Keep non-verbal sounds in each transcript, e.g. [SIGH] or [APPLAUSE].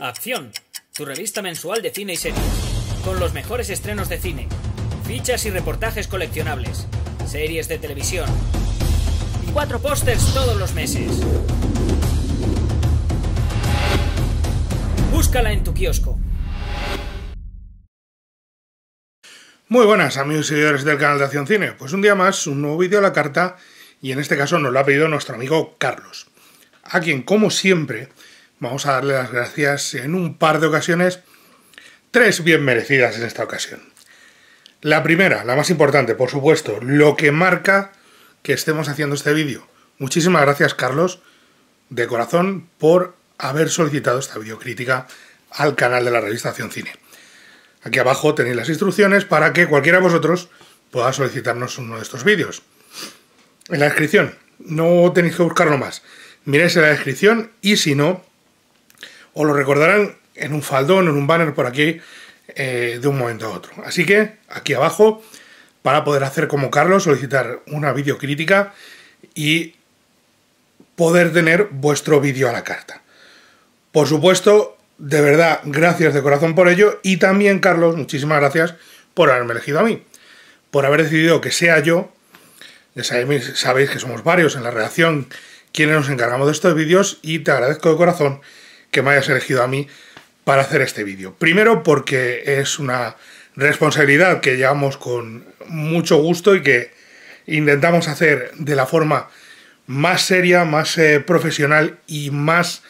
Acción, tu revista mensual de cine y series, con los mejores estrenos de cine, fichas y reportajes coleccionables, series de televisión y cuatro pósters todos los meses. Búscala en tu kiosco. Muy buenas amigos y seguidores del canal de Acción Cine. Pues un día más, un nuevo vídeo a la carta y en este caso nos lo ha pedido nuestro amigo Carlos, a quien como siempre Vamos a darle las gracias en un par de ocasiones, tres bien merecidas en esta ocasión. La primera, la más importante, por supuesto, lo que marca que estemos haciendo este vídeo. Muchísimas gracias, Carlos, de corazón, por haber solicitado esta videocrítica al canal de la revista Cine. Aquí abajo tenéis las instrucciones para que cualquiera de vosotros pueda solicitarnos uno de estos vídeos. En la descripción, no tenéis que buscarlo más. Miráis en la descripción y si no, os lo recordarán en un faldón, en un banner por aquí, eh, de un momento a otro. Así que aquí abajo, para poder hacer como Carlos, solicitar una videocrítica y poder tener vuestro vídeo a la carta. Por supuesto, de verdad, gracias de corazón por ello y también, Carlos, muchísimas gracias por haberme elegido a mí, por haber decidido que sea yo, ya sabéis, sabéis que somos varios en la redacción quienes nos encargamos de estos vídeos y te agradezco de corazón que me hayas elegido a mí para hacer este vídeo. Primero porque es una responsabilidad que llevamos con mucho gusto y que intentamos hacer de la forma más seria, más eh, profesional y más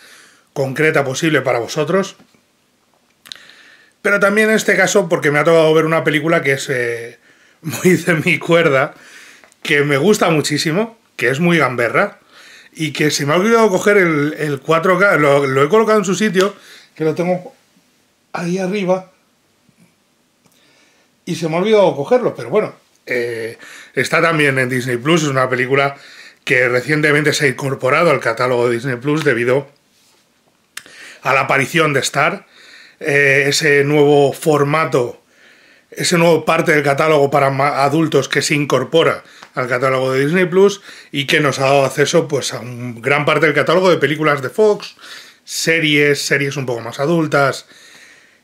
concreta posible para vosotros. Pero también en este caso porque me ha tocado ver una película que es eh, [LAUGHS] muy de mi cuerda, que me gusta muchísimo, que es muy gamberra, y que se me ha olvidado coger el, 4K, lo, he colocado en su sitio, que lo tengo ahí arriba, y se me ha olvidado cogerlo, pero bueno, eh, está también en Disney Plus, es una película que recientemente se ha incorporado al catálogo de Disney Plus debido a la aparición de Star, eh, ese nuevo formato ese nuevo parte del catálogo para adultos que se incorpora al catálogo de Disney Plus y que nos ha dado acceso pues, a gran parte del catálogo de películas de Fox, series, series un poco más adultas,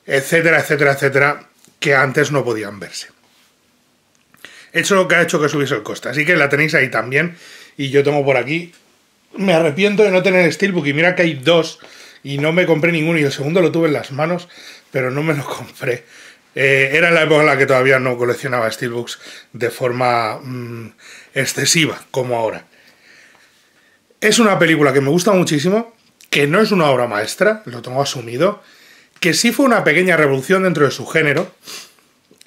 etcétera, etcétera, etcétera, que antes no podían verse. Eso es lo que ha hecho que subiese el coste, así que la tenéis ahí también. Y yo tengo por aquí. Me arrepiento de no tener Steelbook y mira que hay dos y no me compré ninguno y el segundo lo tuve en las manos, pero no me lo [LAUGHS] compré eh, era la época en la que todavía no coleccionaba steelbooks de forma mm, excesiva, como ahora. Es una película que me gusta muchísimo, que no es una obra maestra, lo tengo asumido, que sí fue una pequeña revolución dentro de su género,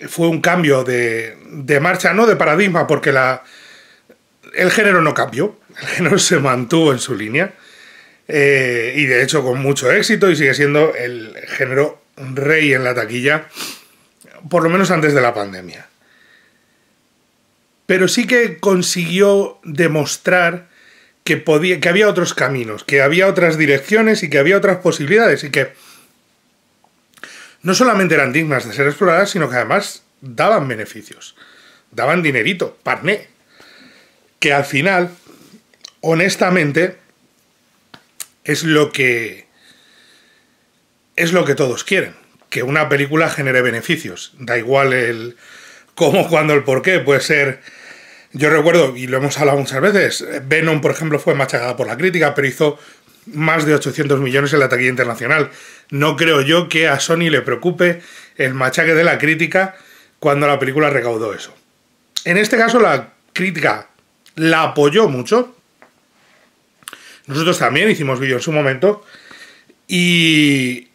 fue un cambio de, marcha, no de paradigma, porque la, el género no cambió, el género se mantuvo en su línea, eh, y de hecho con mucho éxito, y sigue siendo el género rey en la taquilla por lo menos antes de la pandemia. Pero sí que consiguió demostrar que, podía, que había otros caminos, que había otras direcciones y que había otras posibilidades y que no solamente eran dignas de ser exploradas, sino que además daban beneficios, daban dinerito, parné, que al final, honestamente, es lo que es lo que todos quieren que una película genere beneficios. Da igual el cómo, [LAUGHS] cuando el por qué. Puede ser. Yo recuerdo, y lo hemos hablado muchas veces, Venom, por ejemplo, fue machacada por la crítica, pero hizo más de 800 millones en la taquilla internacional. No creo yo que a Sony le preocupe el machaque de la crítica cuando la película recaudó eso. En este caso, la crítica la apoyó mucho. Nosotros también hicimos vídeo en su momento. Y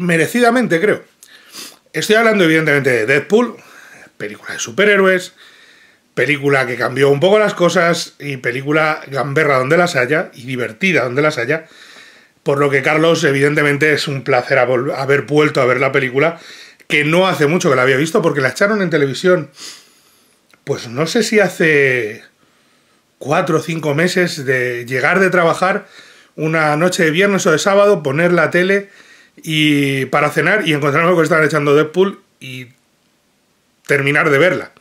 merecidamente, creo. Estoy hablando, evidentemente, de Deadpool, película de superhéroes, película que cambió un poco las cosas y película gamberra donde las haya y divertida donde las haya. Por lo que, Carlos, evidentemente es un placer haber vuelto a ver la película, que no hace mucho que la había visto, porque la echaron en televisión, pues no sé si hace cuatro o cinco meses de llegar de trabajar una noche de viernes o de sábado, poner la tele y para cenar y encontrar algo que estaban echando Deadpool y terminar de verla.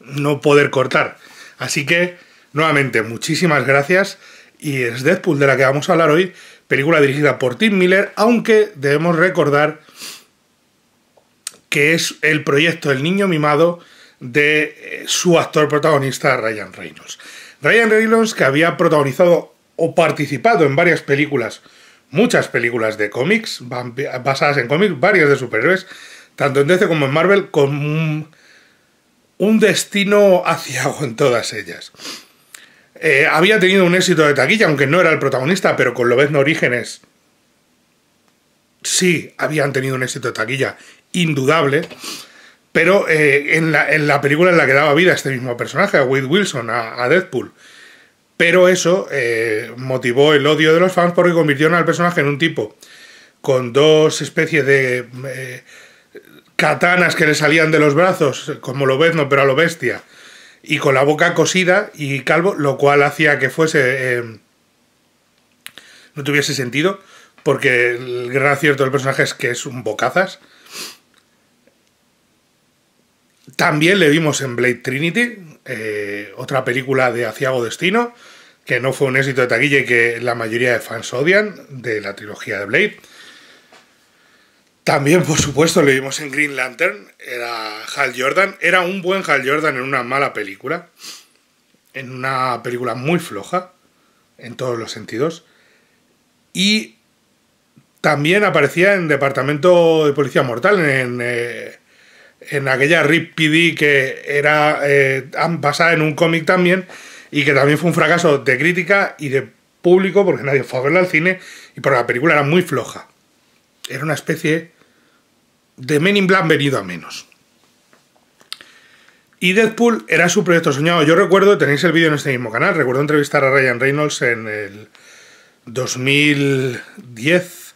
No poder cortar. Así que, nuevamente, muchísimas gracias. Y es Deadpool de la que vamos a hablar hoy, película dirigida por Tim Miller, aunque debemos recordar que es el proyecto El Niño Mimado de eh, su actor protagonista Ryan Reynolds. Ryan Reynolds que había protagonizado o participado en varias películas muchas películas de cómics basadas en cómics, varias de superhéroes, tanto en DC como en Marvel, con un, destino hacia [LAUGHS] en todas ellas. Eh, había tenido un éxito de taquilla, aunque no era el protagonista, pero con lo Lobezno Orígenes sí habían tenido un éxito de taquilla indudable, pero eh, en, la, película en la que daba vida a este mismo personaje, a Wade Wilson, a Deadpool, pero eso eh, motivó el odio de los fans porque convirtieron al personaje en un tipo con dos especies de eh, katanas que le salían de los brazos, como lo no pero a lo bestia, y con la boca cosida y calvo, lo cual hacía que fuese. Eh, no tuviese sentido, porque el gran acierto del personaje es que es un bocazas también le vimos en Blade Trinity, eh, otra película de Aciago Destino, que no fue un éxito de taquilla y que la mayoría de fans odian, de la trilogía de Blade. También, por supuesto, le vimos en Green Lantern, era Hal Jordan, era un buen Hal Jordan en una mala película, en una película muy floja, en todos los sentidos. Y también aparecía en Departamento de Policía Mortal, en, eh, en aquella Rip PD que era eh, basada en un cómic también y que también fue un fracaso de crítica y de público porque nadie fue a verla al cine y porque la película era muy floja. Era una especie de Men in Black venido a menos. Y Deadpool era su proyecto soñado. Yo recuerdo, tenéis el vídeo en este mismo canal, recuerdo entrevistar a Ryan Reynolds en el 2010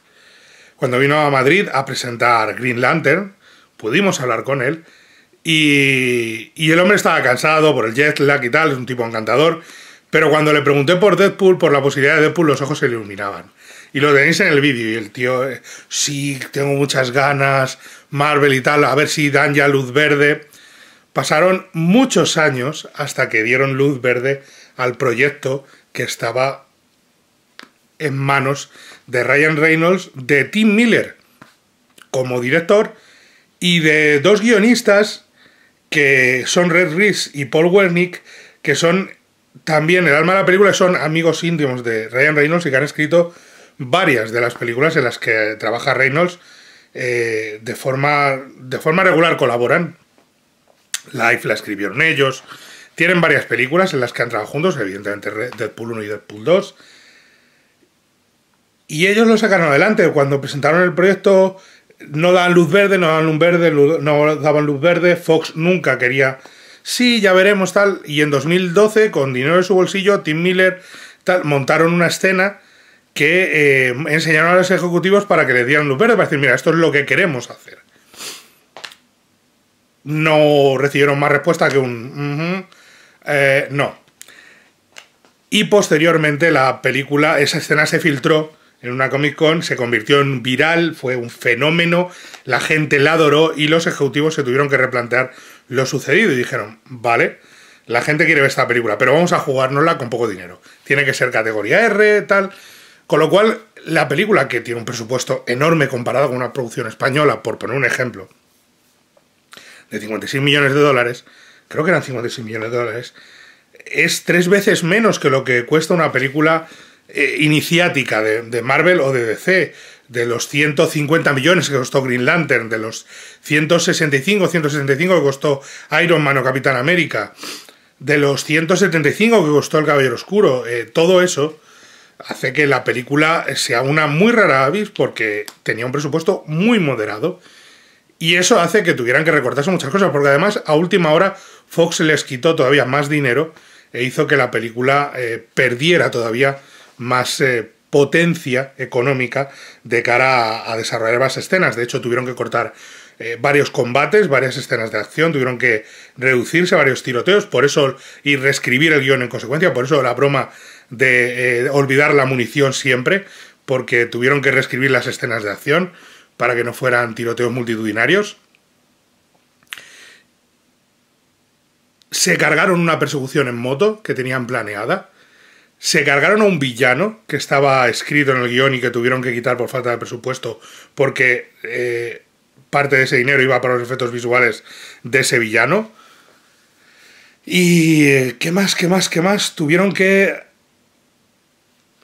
cuando vino a Madrid a presentar Green Lantern pudimos hablar con él y, el hombre estaba cansado por el jet lag y tal, es un tipo encantador, pero cuando le pregunté por Deadpool, por la posibilidad de Deadpool, los ojos se iluminaban. Y lo tenéis en el vídeo, y el tío, eh, sí, tengo muchas ganas, Marvel y tal, a ver si dan ya luz verde. Pasaron muchos años hasta que dieron luz verde al proyecto que estaba en manos de Ryan Reynolds, de Tim Miller como director, y de dos guionistas que son Red Reese y Paul Wernick, que son también el alma de la película, son amigos íntimos de Ryan Reynolds y que han escrito varias de las películas en las que trabaja Reynolds eh, de, forma, de forma regular, colaboran. Life la escribieron ellos. Tienen varias películas en las que han trabajado juntos, evidentemente Deadpool 1 y Deadpool 2. Y ellos lo sacaron adelante. Cuando presentaron el proyecto no daban luz verde, no dan luz verde, no daban luz verde, Fox nunca quería, sí, ya veremos tal, y en 2012, con dinero de su bolsillo, Tim Miller tal, montaron una escena que eh, enseñaron a los ejecutivos para que les dieran luz verde, para decir, mira, esto es lo que queremos hacer. No recibieron más respuesta que un... Eh, no. Y posteriormente la película, esa escena se filtró en una Comic Con, se convirtió en viral, fue un fenómeno, la gente la adoró y los ejecutivos se tuvieron que replantear lo sucedido y dijeron, vale, la gente quiere ver esta película, pero vamos a jugárnosla con poco dinero. Tiene que ser categoría R, tal. Con lo cual, la película, que tiene un presupuesto enorme comparado con una producción española, por poner un ejemplo, de 56 millones de dólares, creo que eran 56 millones de dólares, es tres veces menos que lo que cuesta una película eh, iniciática de, Marvel o de DC, de los 150 millones que costó Green Lantern, de los 165, 165 que costó Iron Man o Capitán América, de los 175 que costó El Caballero Oscuro, eh, todo eso hace que la película sea una muy rara avis porque tenía un presupuesto muy moderado. Y eso hace que tuvieran que recortarse muchas cosas, porque además a última hora Fox les quitó todavía más dinero e hizo que la película eh, perdiera todavía más eh, potencia económica de cara a, desarrollar más escenas. De hecho, tuvieron que cortar eh, varios combates, varias escenas de acción, tuvieron que reducirse a varios tiroteos, por eso, y reescribir el guión en consecuencia, por eso la broma de eh, olvidar la munición siempre, porque tuvieron que reescribir las escenas de acción para que no fueran tiroteos multitudinarios. Se cargaron una persecución en moto que tenían planeada se cargaron a un villano que estaba escrito en el guión y que tuvieron que quitar por falta de presupuesto porque eh, parte de ese dinero iba para los efectos visuales de ese villano. Y eh, qué más, qué más, qué más. Tuvieron que...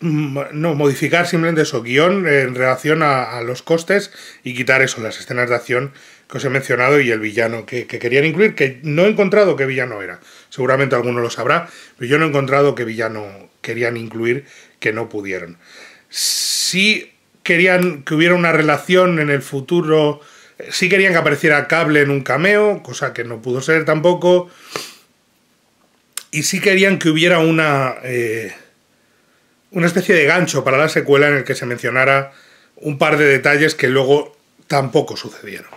Mm, no, modificar simplemente su guión en relación a, los costes y quitar eso, las escenas de acción que os he mencionado y el villano que, que querían incluir, que no he encontrado qué villano era. Seguramente alguno lo sabrá, pero yo no he encontrado qué villano querían incluir que no pudieron. Sí querían que hubiera una relación en el futuro, eh, sí querían que apareciera Cable en un cameo, cosa que no pudo ser tampoco, y sí querían que hubiera una, eh, una especie de gancho para la secuela en el que se mencionara un par de detalles que luego tampoco sucedieron.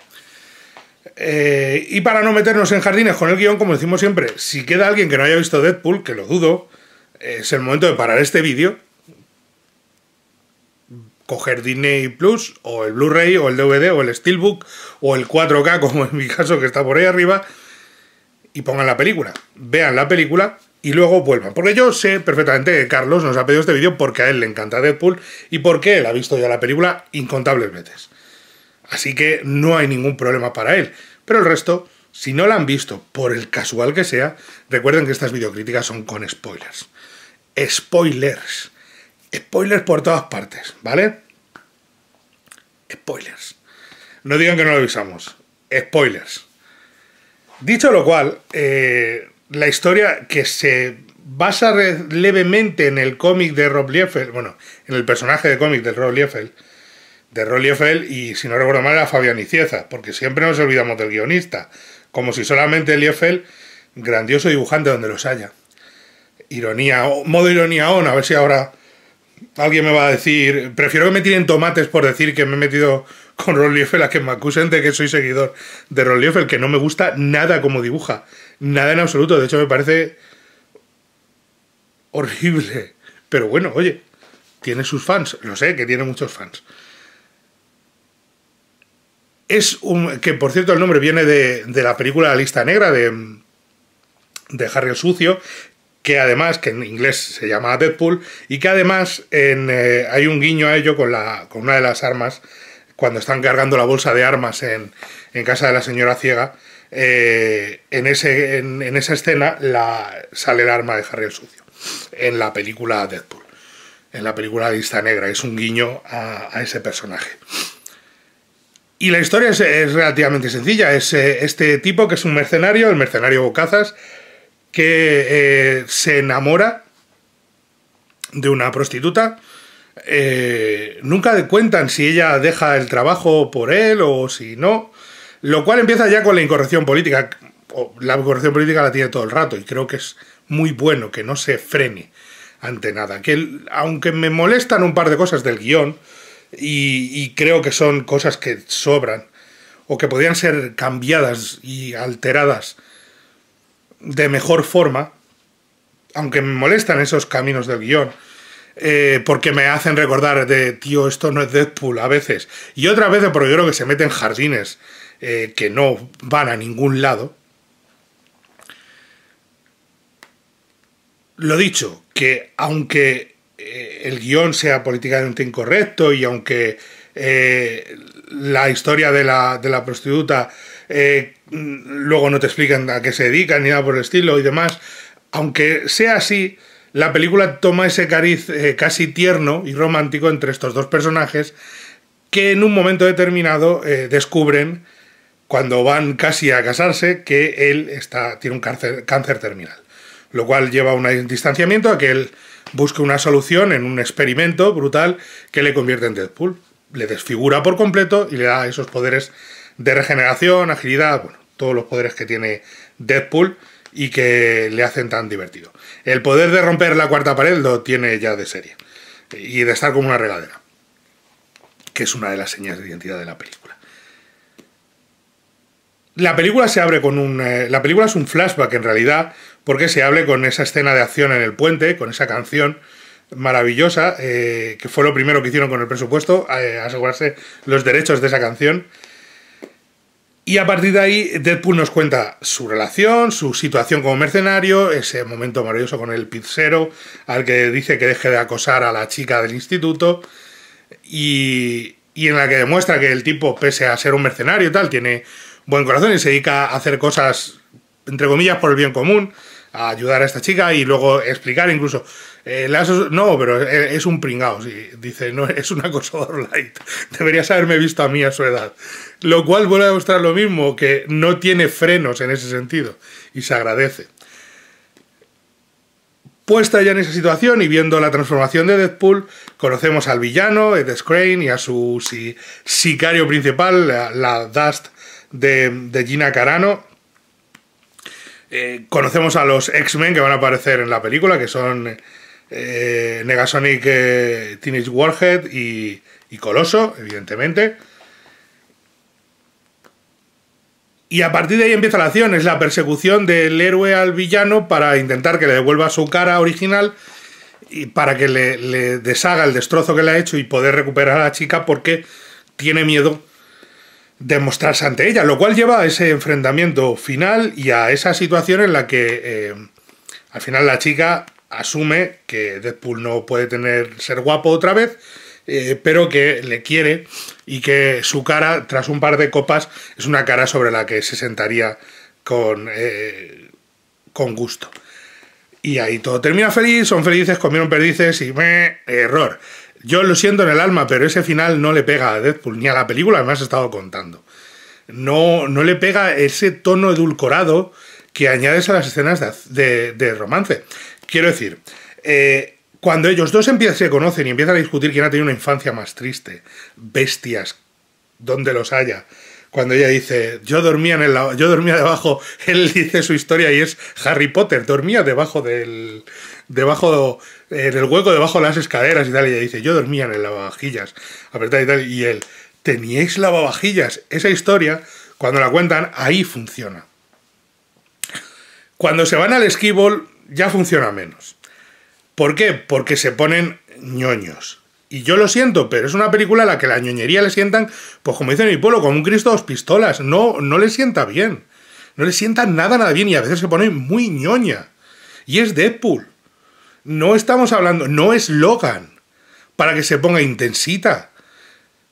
Eh, y para no meternos en jardines con el guión, como decimos siempre, si queda alguien que no haya visto Deadpool, que lo dudo, es el momento de parar este vídeo, coger Disney Plus o el Blu-ray o el DVD o el Steelbook o el 4K [LAUGHS] como en mi caso que está por ahí arriba y pongan la película, vean la película y luego vuelvan. Porque yo sé perfectamente que Carlos nos ha pedido este vídeo porque a él le encanta Deadpool y porque él ha visto ya la película incontables veces. Así que no hay ningún problema para él. Pero el resto, si no la han visto, por el casual que sea, recuerden que estas videocríticas son con spoilers spoilers. Spoilers por todas partes, ¿vale? Spoilers. No digan que no lo avisamos. Spoilers. Dicho lo cual, eh, la historia que se basa levemente en el cómic de Rob Liefeld, bueno, en el personaje de cómic de Rob Liefeld, de Rob Liefeld y, si no recuerdo mal, era Fabián Icieza, porque siempre nos olvidamos del guionista, como si solamente Liefeld, grandioso dibujante donde los haya ironía, modo ironía on, a ver si ahora alguien me va a decir, prefiero que me tiren tomates por decir que me he metido con Ron Liefel a que me acusen de que soy seguidor de Ron Liefel, que no me gusta nada como dibuja, nada en absoluto, de hecho me parece horrible, pero bueno, oye, tiene sus fans, lo sé, que tiene muchos fans. Es un, que por cierto el nombre viene de, de la película La Lista Negra de, de Harry el Sucio, que además, que en inglés se llama Deadpool, y que además eh, hay un guiño a ello con, una de las armas, cuando están cargando la bolsa de armas en, casa de la señora ciega, eh, en, esa escena sale el arma de Harry el Sucio, en la película Deadpool, en la película Vista Negra, es un guiño a, ese personaje. Y la historia es, relativamente sencilla, es eh, este tipo que es un mercenario, el mercenario Bocazas, que eh, se enamora de una prostituta. Eh, nunca cuentan si ella deja el trabajo por él o si no. Lo cual empieza ya con la incorrección política. La incorrección política la tiene todo el rato y creo que es muy bueno que no se frene ante nada. Que aunque me molestan un par de cosas del guión y creo que son cosas que sobran o que podrían ser cambiadas y alteradas de mejor forma, aunque me molestan esos caminos del guión, eh, porque me hacen recordar de, tío, esto no es Deadpool a veces, y otra vez porque creo que se meten jardines eh, que no van a ningún lado. Lo dicho, que aunque eh, el guión sea políticamente incorrecto y aunque la historia de la, de la prostituta eh, luego no te explican a qué se dedican ni nada por el estilo y demás. Aunque sea así, la película toma ese cariz eh, casi tierno y romántico entre estos dos personajes que en un momento determinado eh, descubren cuando van casi a casarse que él está, tiene un cáncer terminal. Lo cual lleva a un distanciamiento a que él busque una solución en un experimento brutal que le convierte en Deadpool. Le desfigura por completo y le da esos poderes de regeneración, agilidad, bueno, todos los poderes que tiene Deadpool y que le hacen tan divertido. El poder de romper la cuarta pared lo tiene ya de serie y de estar como una regadera, que es una de las señas de identidad de la película. La película se abre con un. Eh, la película es un flashback en realidad, porque se abre con esa escena de acción en el puente, con esa canción maravillosa, eh, que fue lo primero que hicieron con el presupuesto, eh, asegurarse los derechos de esa canción. Y a partir de ahí, Deadpool nos cuenta su relación, su situación como mercenario, ese momento maravilloso con el pizzero, al que dice que deje de acosar a la chica del instituto, y, y en la que demuestra que el tipo, pese a ser un mercenario y tal, tiene buen corazón y se dedica a hacer cosas, entre comillas, por el bien común, a ayudar a esta chica y luego explicar incluso eh, no, pero e, es un pringao, Dice, no, [LAUGHS] es un acosador light. [LAUGHS] Deberías haberme visto a mí a su edad. Lo cual vuelve a mostrar lo mismo, que no tiene frenos en ese sentido. Y se agradece. Puesta ya en esa situación y viendo la transformación de Deadpool, conocemos al villano, Ed Crane, y a su sicario principal, la, Dust de, Gina Carano. Eh, conocemos a los X-Men que van a aparecer en la película, que son eh, eh, Negasonic eh, Teenage Warhead y, Coloso, evidentemente. Y a partir de ahí empieza la acción, es la persecución del héroe al villano para intentar que le devuelva su cara original y para que le, deshaga el destrozo que le ha hecho y poder recuperar a la chica porque tiene miedo de mostrarse ante ella, lo cual lleva a ese enfrentamiento final y a esa situación en la que eh, al final la chica asume que Deadpool no puede tener ser guapo otra vez, eh, pero que le quiere y que su cara, tras un par de copas, es una cara sobre la que se sentaría con, eh, con gusto. Y ahí todo termina feliz, son felices, comieron perdices y me error. Yo lo siento en el alma, pero ese final no le pega a Deadpool ni a la película además he estado contando. No, no le pega ese tono edulcorado que añades a las escenas de romance. Quiero decir, eh, cuando ellos dos empiezan, se conocen y empiezan a discutir quién ha tenido una infancia más triste, bestias, donde los haya. Cuando ella dice, yo dormía, en el, yo dormía debajo, [LAUGHS] él dice su historia y es Harry Potter, dormía debajo del, debajo, en eh, hueco debajo de las escaleras y tal, y ella dice, yo dormía en el lavavajillas, apretad y tal, y él, teníais lavavajillas. Esa historia, cuando la cuentan, ahí funciona. Cuando se van al esquíbol ya funciona menos. ¿Por qué? Porque se ponen ñoños. Y yo lo siento, pero es una película a la que la ñoñería le sientan, pues como dice en mi pueblo, como un Cristo dos pistolas. No, no le sienta bien. No le sienta nada, nada bien y a veces se pone muy ñoña. Y es Deadpool. No estamos hablando, no es Logan para que se ponga intensita.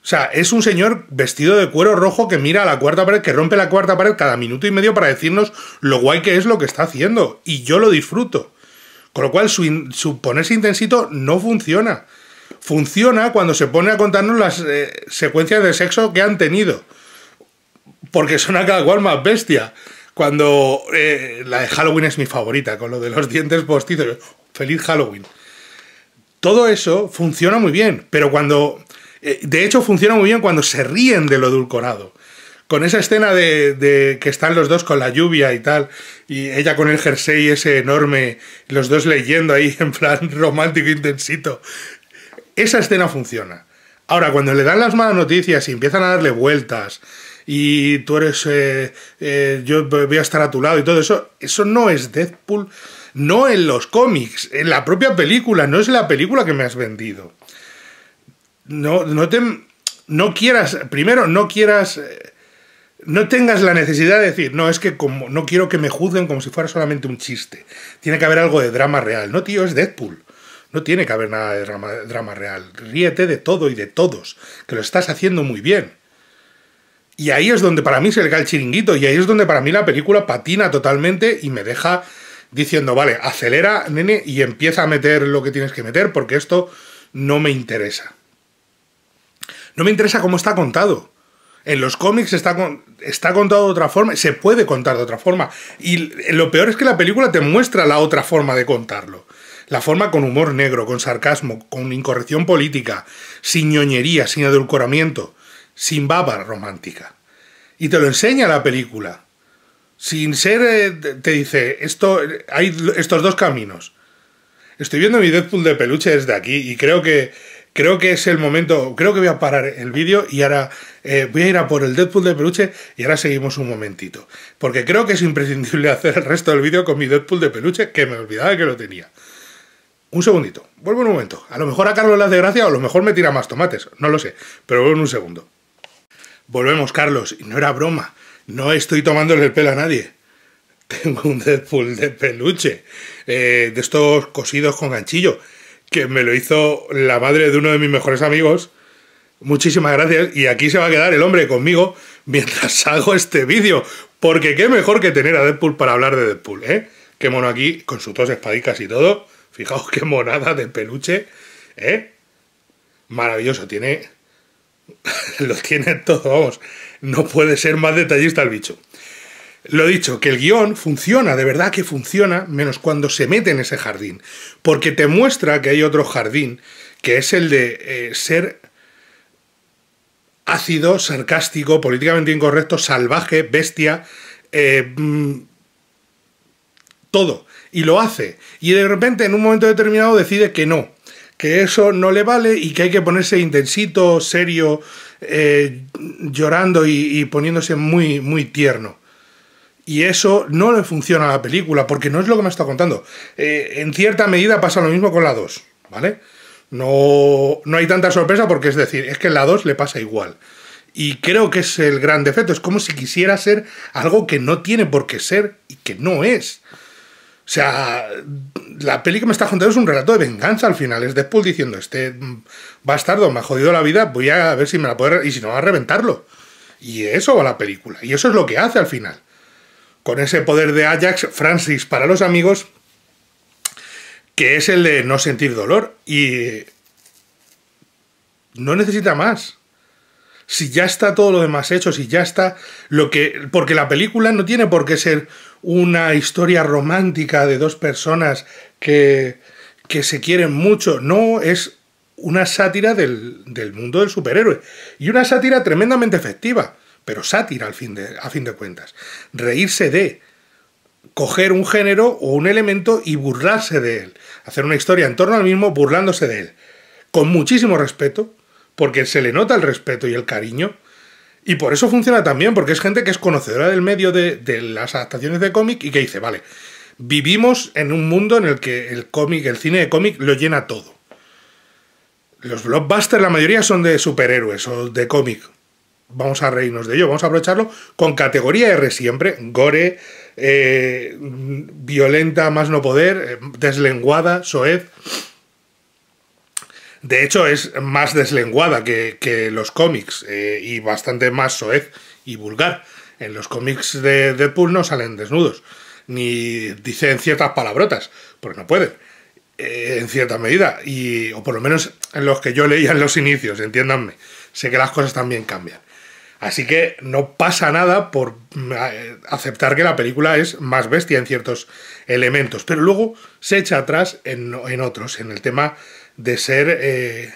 O sea, es un señor vestido de cuero rojo que mira a la cuarta pared, que rompe la cuarta pared cada minuto y medio para decirnos lo guay que es lo que está haciendo. Y yo lo disfruto. Con lo cual, su, su ponerse intensito no funciona. Funciona cuando se pone a contarnos las eh, secuencias de sexo que han tenido. Porque son a cada cual más bestia. Cuando eh, la de Halloween es mi favorita, con lo de los dientes postizos. Feliz Halloween. Todo eso funciona muy bien, pero cuando eh, de hecho, funciona muy bien cuando se ríen de lo edulcorado. Con esa escena de, que están los dos con la lluvia y tal, y ella con el jersey ese enorme, los dos leyendo ahí en plan [LAUGHS] romántico intensito. Esa escena funciona. Ahora, cuando le dan las malas noticias y empiezan a darle vueltas, y tú eres, eh, eh, yo voy a estar a tu lado y todo eso, eso no es Deadpool, no en los cómics, en la propia película, no es la película que me has vendido no, no te, quieras, primero, no quieras, eh, no tengas la necesidad de decir, no, es que como, no quiero que me juzguen como si fuera solamente un chiste. Tiene que haber algo de drama real. No, tío, es Deadpool. No tiene que haber nada de drama, drama real. Ríete de todo y de todos, que lo estás haciendo muy bien. Y ahí es donde para mí se le cae el chiringuito, y ahí es donde para mí la película patina totalmente y me deja diciendo, vale, acelera, nene, y empieza a meter lo que tienes que meter, porque esto no me interesa. No me interesa cómo está contado. En los cómics está, está contado de otra forma, se puede contar de otra forma. Y lo peor es que la película te muestra la otra forma de contarlo. La forma con humor negro, con sarcasmo, con incorrección política, sin ñoñería, sin adulcoramiento, sin baba romántica. Y te lo enseña la película. Sin ser, eh, te dice, esto, hay estos dos caminos. Estoy viendo mi Deadpool de peluche desde aquí y creo que creo que es el momento, creo que voy a parar el vídeo y ahora eh, voy a ir a por el Deadpool de peluche y ahora seguimos un momentito. Porque creo que es imprescindible [LAUGHS] hacer el resto del vídeo con mi Deadpool de peluche, que me olvidaba que lo tenía. Un segundito, vuelvo un momento. A lo mejor a Carlos le hace gracia o a lo mejor me tira más tomates, no lo sé, pero vuelvo en un segundo. Volvemos, Carlos, y no era broma, no estoy tomándole el pelo a nadie. [LAUGHS] Tengo un Deadpool de peluche, eh, de estos cosidos con ganchillo que me lo hizo la madre de uno de mis mejores amigos. Muchísimas gracias. Y aquí se va a quedar el hombre conmigo mientras [LAUGHS] hago este vídeo. Porque qué mejor que tener a Deadpool para hablar de Deadpool, ¿eh? Qué mono aquí, con sus dos espadicas y todo. Fijaos qué monada de peluche, ¿eh? Maravilloso, tiene... [LAUGHS] lo tiene todo, vamos. No puede ser más detallista el bicho. Lo dicho, que el guión funciona, de verdad que funciona, menos cuando se mete en ese jardín, porque te muestra que hay otro jardín, que es el de eh, ser ácido, sarcástico, políticamente incorrecto, salvaje, bestia, eh, mm, todo. Y lo hace. Y de repente, en un momento determinado, decide que no, que eso no le vale y que hay que ponerse intensito, serio, eh, llorando y, y, poniéndose muy, muy tierno. Y eso no le funciona a la película, porque no es lo que me está contando. Eh, en cierta medida pasa lo mismo con la 2, ¿vale? No, hay tanta sorpresa porque es decir, es que en la 2 le pasa igual. Y creo que es el gran defecto. Es como si quisiera ser algo que no tiene por qué ser y que no es. O sea, la peli que me está contando es un relato de venganza al final. Es después diciendo, este bastardo me ha jodido la vida, voy a ver si me la puede... Y si no, va a reventarlo. Y eso va la película. Y eso es lo que hace al final con ese poder de Ajax, Francis para los amigos, que es el de no sentir dolor. Y no necesita más. Si ya está todo lo demás hecho, si ya está lo que... Porque la película no tiene por qué ser una historia romántica de dos personas que, que se quieren mucho. No, es una sátira del, del mundo del superhéroe. Y una sátira tremendamente efectiva pero sátira al fin de, a fin de cuentas. Reírse de coger un género o un elemento y burlarse de él. Hacer una historia en torno al mismo burlándose de él. Con muchísimo respeto, porque se le nota el respeto y el cariño. Y por eso funciona también, porque es gente que es conocedora del medio de, de las adaptaciones de cómic y que dice, vale, vivimos en un mundo en el que el cómic, el cine de cómic lo llena todo. Los blockbusters, la mayoría son de superhéroes o de cómic, vamos a reírnos de ello, vamos a aprovecharlo con categoría R siempre, gore, eh, violenta, más no poder, eh, deslenguada, soez. De hecho, es más deslenguada que, los cómics eh, y bastante más soez y vulgar. En los cómics de Deadpool no salen desnudos, ni dicen ciertas palabrotas, porque no pueden, en cierta medida, y, o por lo menos en los que yo leía en los inicios, entiéndanme. Sé que las cosas también cambian. Así que no pasa nada por mm, eh, aceptar que la película es más bestia en ciertos elementos, pero luego se echa atrás en, otros, en el tema de ser eh,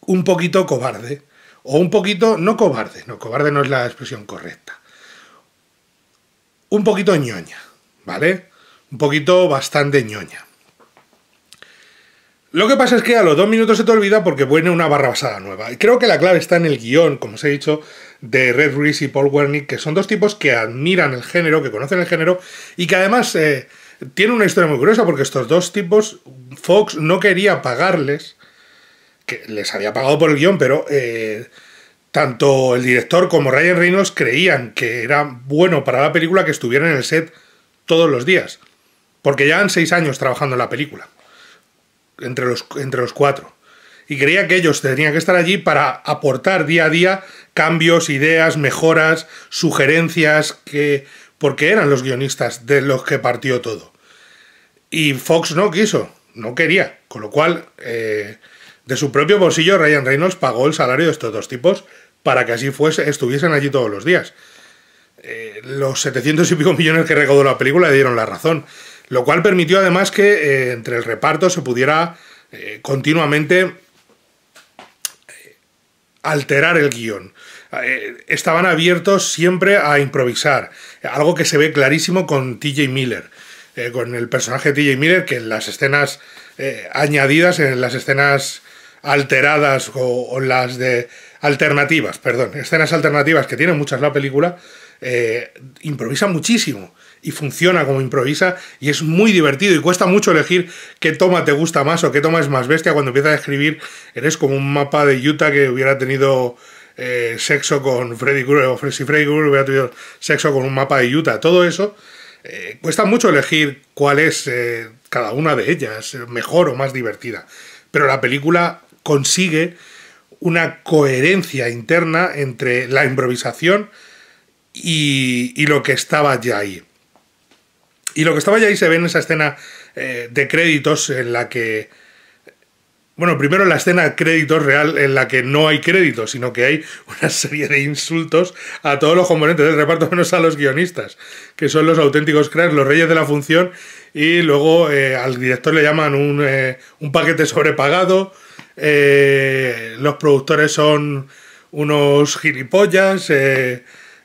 un poquito cobarde, o un poquito, no cobarde, no, cobarde no es la expresión correcta, un poquito ñoña, ¿vale? Un poquito bastante ñoña. Lo que pasa es que a los dos minutos se te olvida porque viene una barra basada nueva. Y creo que la clave está en el guión, como os he dicho, de Red Ruiz y Paul Wernick, que son dos tipos que admiran el género, que conocen el género y que además eh, tienen una historia muy curiosa porque estos dos tipos, Fox no quería pagarles, que les había pagado por el guión, pero eh, tanto el director como Ryan Reynolds creían que era bueno para la película que estuvieran en el set todos los días, porque llevan seis años trabajando en la película entre los, entre los cuatro. Y creía que ellos tenían que estar allí para aportar día a día cambios, ideas, mejoras, sugerencias, que, porque eran los guionistas de los que partió todo. Y Fox no quiso, no quería. Con lo cual, eh, de su propio bolsillo, Ryan Reynolds pagó el salario de estos dos tipos para que así fuese, estuviesen allí todos los días. Eh, los 700 y pico millones que recaudó la película le dieron la razón lo cual permitió además que eh, entre el reparto se pudiera eh, continuamente eh, alterar el guión. estaban abiertos siempre a improvisar, algo que se ve clarísimo con TJ Miller, con el personaje de TJ Miller que en las escenas añadidas, en las escenas alteradas o, las de alternativas, perdón, escenas alternativas que tiene muchas la película, improvisa muchísimo y funciona como improvisa y es muy divertido y cuesta mucho elegir qué toma te gusta más o qué toma es más bestia. Cuando empiezas a escribir eres como un mapa de Utah que hubiera tenido eh, sexo con Freddy Krueger o si Freddy Krueger hubiera tenido sexo con un mapa de Utah. Todo eso eh, cuesta mucho elegir cuál es eh, cada una de ellas, mejor o más divertida. Pero la película consigue una coherencia interna entre la improvisación y lo que estaba ya ahí. Y lo que estaba ya ahí se ve en esa escena eh, de créditos en la que. Bueno, primero la escena créditos real en la que no hay créditos, sino que hay una serie de insultos a todos los componentes del reparto, menos a los guionistas, que son los auténticos cracks, los reyes de la función, y luego eh, al director le llaman un, eh, un paquete sobrepagado, los productores son unos gilipollas,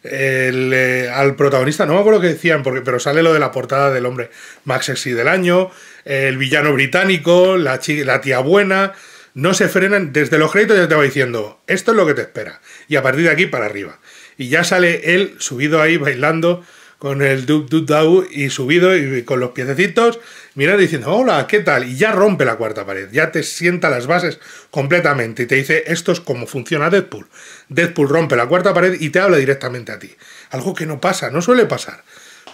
eh, al protagonista, no me acuerdo que decían, pero sale lo de la portada del hombre más sexy del año, el villano británico, la, la tía buena, no se frenan, desde los créditos ya te va diciendo, esto es lo que te espera, y a partir de aquí para arriba. Y ya sale él subido ahí bailando, con el dub dub dau y subido y con los piececitos, mira diciendo, hola, ¿qué tal? Y ya rompe la cuarta pared, ya te sienta las bases completamente y te dice, esto es como funciona Deadpool. Deadpool rompe la cuarta pared y te habla directamente a ti. Algo que no pasa, no suele pasar.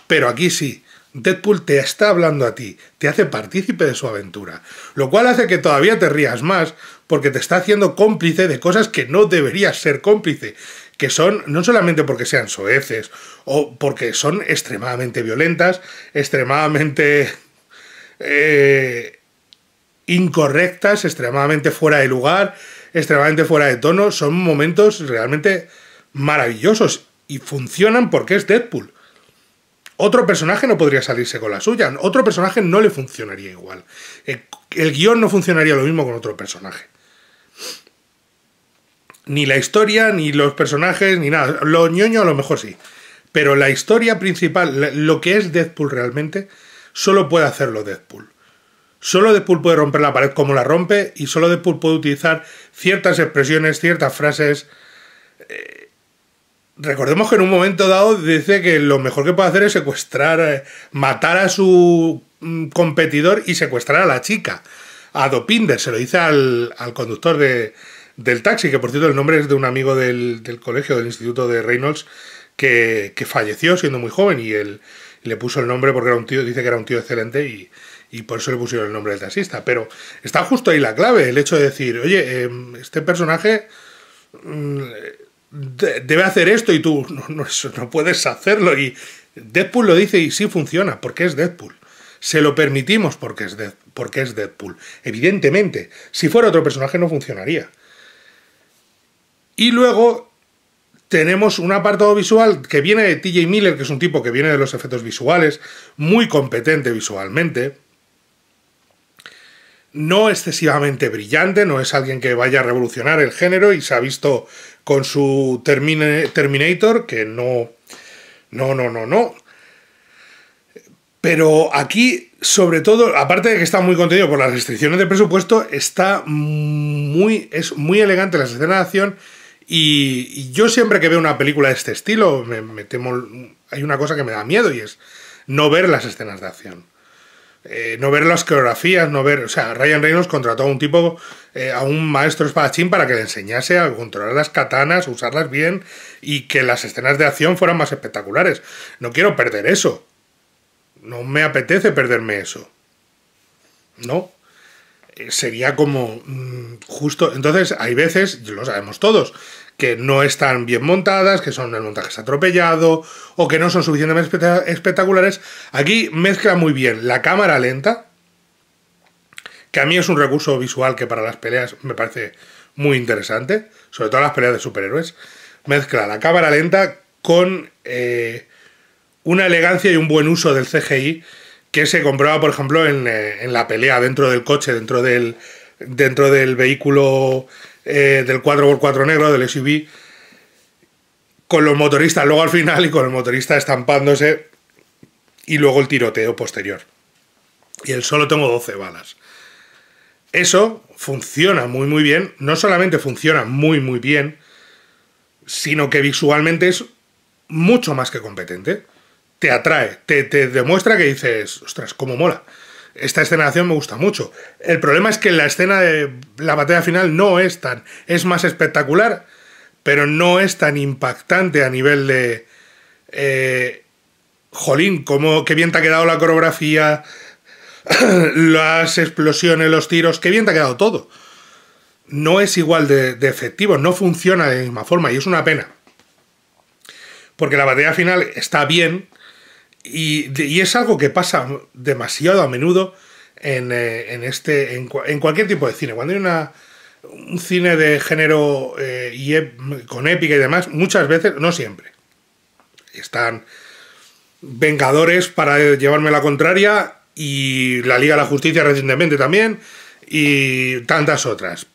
Pero aquí sí. Deadpool te está hablando a ti, te hace partícipe de su aventura, lo cual hace que todavía te rías más porque te está haciendo cómplice de cosas que no deberías ser cómplice que son, no solamente porque sean soeces, o porque son extremadamente violentas, extremadamente eh, incorrectas, extremadamente fuera de lugar, extremadamente fuera de tono, son momentos realmente maravillosos y funcionan porque es Deadpool. Otro personaje no podría salirse con la suya, otro personaje no le funcionaría igual. El, eh, el guión no funcionaría lo mismo con otro personaje ni la historia, ni los personajes, ni nada. Lo ñoño a lo mejor sí. Pero la historia principal, lo que es Deadpool realmente, solo puede hacerlo Deadpool. Solo Deadpool puede romper la pared como la rompe y solo Deadpool puede utilizar ciertas expresiones, ciertas frases. Eh, recordemos que en un momento dado dice que lo mejor que puede hacer es secuestrar, eh, matar a su mm, competidor y secuestrar a la chica. A Dopinder se lo dice al, al conductor de, del taxi, que por cierto el nombre es de un amigo del, colegio, del instituto de Reynolds, que, falleció siendo muy joven y él le puso el nombre porque era un tío, dice que era un tío excelente y, por eso le pusieron el nombre del taxista. Pero está justo ahí la clave, el hecho de decir, oye, em, este personaje mm, debe hacer esto y tú [LAUGHS] no, no, puedes hacerlo. Y Deadpool lo dice y sí funciona, porque es Deadpool. Se lo permitimos porque es, Porque es Deadpool. Evidentemente, si fuera otro personaje no funcionaría. Y luego tenemos un apartado visual que viene de TJ Miller, que es un tipo que viene de los efectos visuales, muy competente visualmente. No excesivamente brillante, no es alguien que vaya a revolucionar el género y se ha visto con su Terminator, que no... No, no, no, no. Pero aquí, sobre todo, aparte de que está muy contenido por las restricciones de presupuesto, está muy, es muy elegante la escena de acción y, yo siempre que veo una película de este estilo, me, temo, hay una cosa que me da miedo y es no ver las escenas de acción. Eh, no ver las coreografías, no ver... O sea, Ryan Reynolds contrató a un tipo, eh, a un maestro espadachín para que le enseñase a controlar las katanas, usarlas bien y que las escenas de acción fueran más espectaculares. No quiero perder eso. No me apetece perderme eso. No, eh, sería como mm, justo. Entonces, hay veces, lo sabemos todos, que no están bien montadas, que son el montaje atropellado o que no son suficientemente espectaculares. Aquí mezcla muy bien la cámara lenta, que a mí es un recurso visual que para las peleas me parece muy interesante, sobre todo las peleas de superhéroes. Mezcla la cámara lenta con eh, una elegancia y un buen uso del CGI que se compraba, por ejemplo, eh, en, la pelea dentro del coche, dentro del, dentro del vehículo eh, del 4x4 negro, del SUV, con los motoristas luego al final y con el motorista estampándose y luego el tiroteo posterior. Y él, solo tengo 12 balas. Eso funciona muy muy bien, no solamente funciona muy muy bien, sino que visualmente es mucho más que competente te atrae, te, demuestra que dices, ostras, cómo mola. Esta escena de acción me gusta mucho. El problema es que la escena de la batalla final no es tan. Es más espectacular, pero no es tan impactante a nivel de. Eh, jolín, cómo, qué bien te ha quedado la coreografía, [CLEARS THROAT] las explosiones, los tiros, qué bien te ha quedado todo. No es igual de, de efectivo, no funciona de la misma forma y es una pena porque la batalla final está bien, y, es algo que pasa demasiado a menudo en, eh, en este, en, cualquier tipo de cine. Cuando hay una, un cine de género eh, y, con épica y demás, muchas veces, no siempre, están Vengadores para llevarme la contraria y la Liga de la Justicia recientemente también y tantas otras.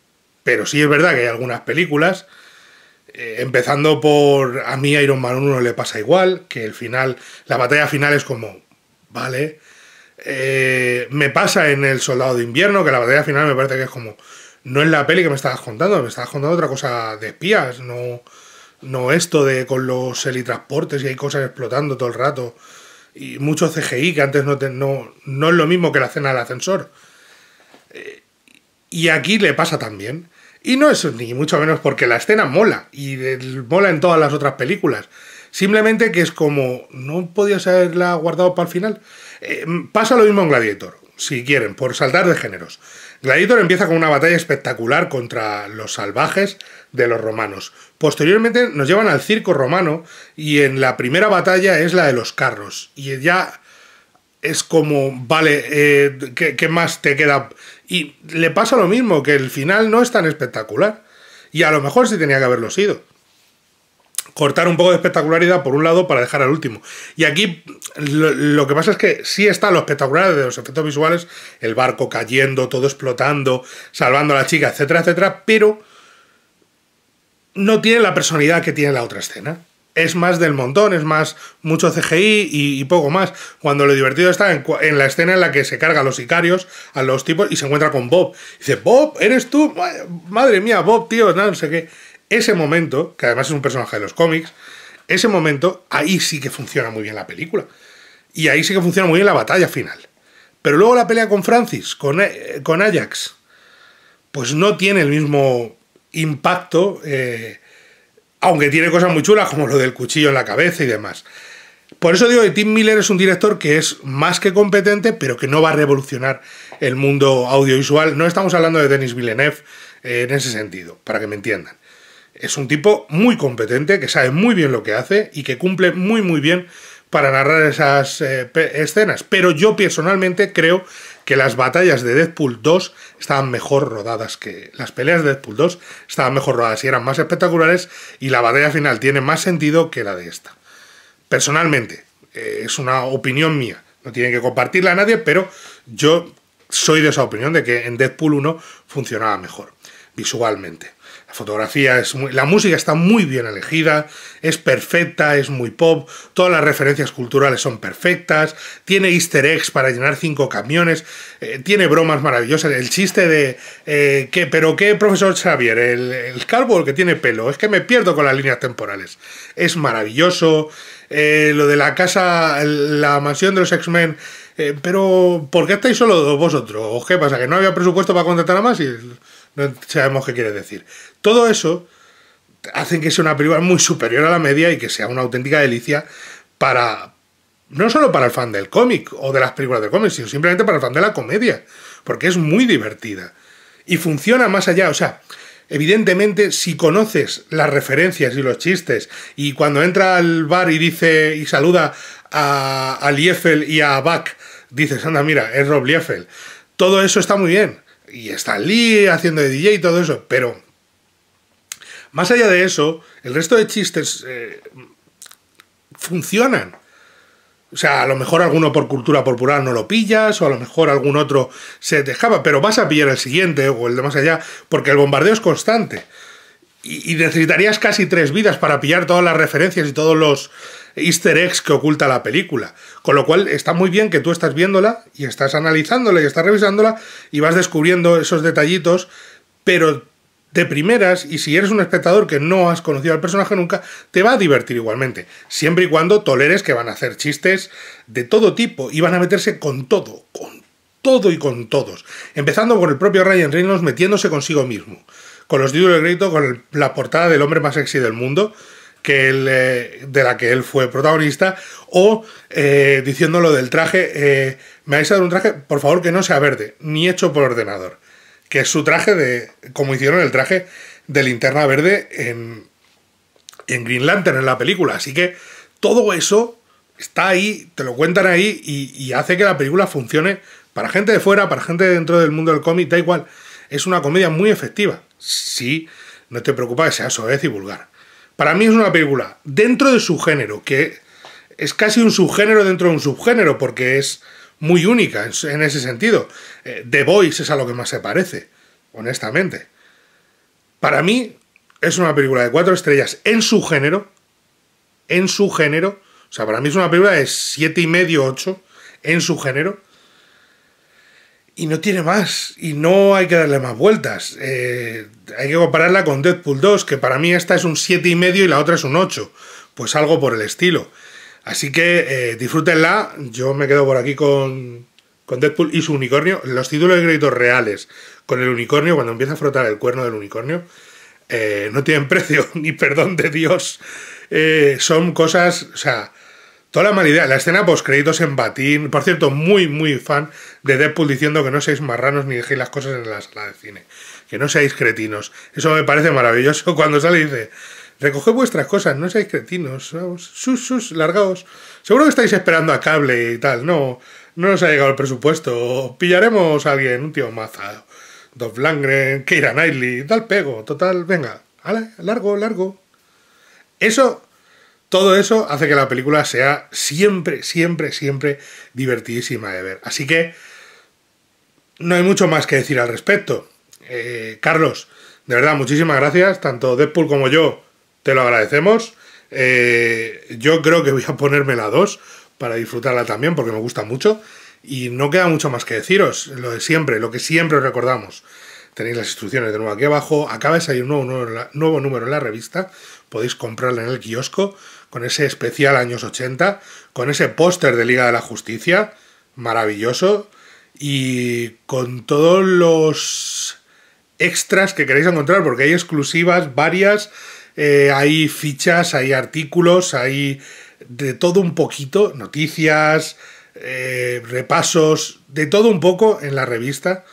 Pero sí es verdad que hay algunas películas eh, empezando por a mí Iron Man 1 le pasa igual, que el final, la batalla final es como, vale. Eh, me pasa en El Soldado de Invierno, que la batalla final me parece que es como, no es la peli que me estabas contando, me estabas contando otra cosa de espías, no, no esto de con los helitransportes y hay cosas explotando todo el rato. Y mucho CGI que antes no, no, es lo mismo que la cena del ascensor. Eh, y aquí le pasa también. Y no es ni mucho menos porque la escena mola, y mola en todas las otras películas. Simplemente que es como, no podías haberla guardado para el final. Eh, pasa lo mismo en Gladiator, si quieren, por saltar de géneros. Gladiator empieza con una batalla espectacular contra los salvajes de los romanos. Posteriormente nos llevan al circo romano y en la primera batalla es la de los carros. Y ya es como, vale, eh, ¿qué, más te queda? Y le pasa lo mismo, que el final no es tan espectacular. Y a lo mejor sí tenía que haberlo sido. Cortar un poco de espectacularidad por un lado para dejar al último. Y aquí lo, lo que pasa es que sí está lo espectacular de los efectos visuales, el barco cayendo, todo explotando, salvando a la chica, etcétera, etcétera, pero no tiene la personalidad que tiene la otra escena es más del montón, es más mucho CGI y, poco más. Cuando lo divertido está en, la escena en la que se carga a los sicarios, a los tipos, y se encuentra con Bob. dice, Bob, ¿eres tú? Madre mía, Bob, tío, no, sé qué. Ese momento, que además es un personaje de los cómics, ese momento, ahí sí que funciona muy bien la película. Y ahí sí que funciona muy bien la batalla final. Pero luego la pelea con Francis, con, eh, con Ajax, pues no tiene el mismo impacto. Eh, aunque tiene cosas muy chulas como lo del cuchillo en la cabeza y demás. Por eso digo que Tim Miller es un director que es más que competente, pero que no va a revolucionar el mundo audiovisual. No estamos hablando de Denis Villeneuve eh, en ese sentido, para que me entiendan. Es un tipo muy competente, que sabe muy bien lo que hace y que cumple muy muy bien para narrar esas eh, escenas. Pero yo personalmente creo que las batallas de Deadpool 2 estaban mejor rodadas que las peleas de Deadpool 2 estaban mejor rodadas y eran más espectaculares y la batalla final tiene más sentido que la de esta. Personalmente, eh, es una opinión mía, no tiene que compartirla a nadie, pero yo soy de esa opinión de que en Deadpool 1 funcionaba mejor visualmente. La fotografía es muy, la música está muy bien elegida, es perfecta, es muy pop, todas las referencias culturales son perfectas, tiene easter eggs para llenar cinco camiones, eh, tiene bromas maravillosas, el chiste de eh, pero qué profesor Xavier, el, el que tiene pelo, es que me pierdo con las líneas temporales, es maravilloso, eh, lo de la casa, la mansión de los X-Men, pero ¿por qué estáis solo vosotros? ¿O qué pasa? ¿Que no había presupuesto para contratar a más? Y no sabemos qué quiere decir. Todo eso Hace que sea una película muy superior a la media y que sea una auténtica delicia para no solo para el fan del cómic o de las películas de cómic, sino simplemente para el fan de la comedia, porque es muy divertida y funciona más allá, o sea, evidentemente si conoces las referencias y los chistes y cuando entra al bar y dice y saluda a, a y a Bach, dices, anda, mira, es Rob Lieffel Todo eso está muy bien, y está Lee haciendo de DJ y todo eso, pero más allá de eso, el resto de chistes eh, funcionan. O sea, a lo mejor alguno por cultura popular no lo pillas, o a lo mejor algún otro se te escapa, pero vas a pillar el siguiente o el de más allá, porque el bombardeo es constante. y necesitarías casi tres vidas para pillar todas las referencias y todos los, easter eggs que oculta la película. Con lo cual está muy bien que tú estás viéndola y estás analizándola y estás revisándola y vas descubriendo esos detallitos, pero de primeras, y si eres un espectador que no has conocido al personaje nunca, te va a divertir igualmente, siempre y cuando toleres que van a hacer chistes de todo tipo y van a meterse con todo, con todo y con todos, empezando con el propio Ryan Reynolds metiéndose consigo mismo, con los títulos de crédito, con la portada del hombre más sexy del mundo, que él, eh, de la que él fue protagonista, o eh, diciéndolo del traje, eh, me vais a dar un traje, por favor que no sea verde, ni hecho por ordenador, que es su traje de, como hicieron el traje de linterna verde en, en Green Lantern, en la película, así que todo eso está ahí, te lo cuentan ahí y, hace que la película funcione para gente de fuera, para gente dentro del mundo del cómic, da igual, es una comedia muy efectiva, Si no te preocupes que sea soez y vulgar. Para mí es una película dentro de su género, que es casi un subgénero dentro de un subgénero, porque es muy única en ese sentido. Eh, The Voice es a lo que más se parece, honestamente. Para mí es una película de cuatro estrellas en su género, en su género. O sea, para mí es una película de siete y medio, ocho en su género y no tiene más, y no hay que darle más vueltas. Eh, hay que compararla con Deadpool 2, que para mí esta es un 7,5 y medio y la otra es un 8, pues algo por el estilo. Así que eh, disfrútenla, yo me quedo por aquí con, con Deadpool y su unicornio, los títulos de créditos reales con el unicornio, cuando empieza a frotar el cuerno del unicornio, eh, no tienen [LAUGHS] precio, ni perdón de Dios. son cosas, o sea, Toda la idea. la escena post créditos en batín. Por cierto, muy, muy fan de Deadpool diciendo que no seáis marranos ni dejéis las cosas en la sala de cine. Que no seáis cretinos. Eso me parece maravilloso [LAUGHS] cuando sale y dice. Recoged vuestras cosas, no seáis cretinos. Sus, sus, largaos. Seguro que estáis esperando a cable y tal. No, no nos ha llegado el presupuesto. Pillaremos a alguien, un tío maza. Dov Langren, Keira Knightley, tal pego. Total, venga. largo, largo. Eso todo eso hace que la película sea siempre, siempre, siempre divertidísima de ver. Así que no hay mucho más que decir al respecto. Eh, Carlos, de verdad, muchísimas gracias. Tanto Deadpool como yo te lo agradecemos. Eh, yo creo que voy a ponerme la 2 para disfrutarla también porque me gusta mucho. Y no queda mucho más que deciros, lo de siempre, lo que siempre recordamos. Tenéis las instrucciones de nuevo aquí abajo. Acaba de salir un nuevo número en la revista podéis comprarla en el kiosco, con ese especial años 80, con ese póster de Liga de la Justicia, maravilloso, y con todos los extras que queréis encontrar, porque hay exclusivas, varias, eh, hay fichas, hay artículos, hay de todo un poquito, noticias, eh, repasos, de todo un poco en la revista.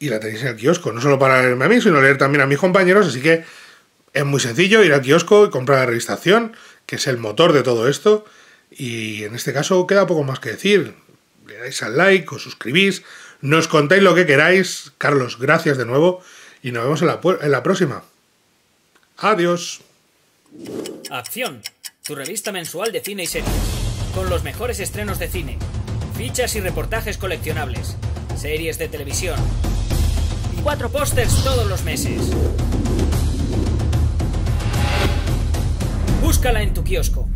Y la tenéis en el kiosco, no solo para leerme a mí, sino leer también a mis compañeros, así que es muy sencillo ir al kiosco y comprar la registración, que es el motor de todo esto. Y en este caso queda poco más que decir. Le dais al like, os suscribís, nos contáis lo que queráis. Carlos, gracias de nuevo y nos vemos en la, próxima. Adiós. Acción, tu revista mensual de cine y series, con los mejores estrenos de cine, fichas y reportajes coleccionables, series de televisión cuatro pósters todos los meses. Búscala en tu kiosco.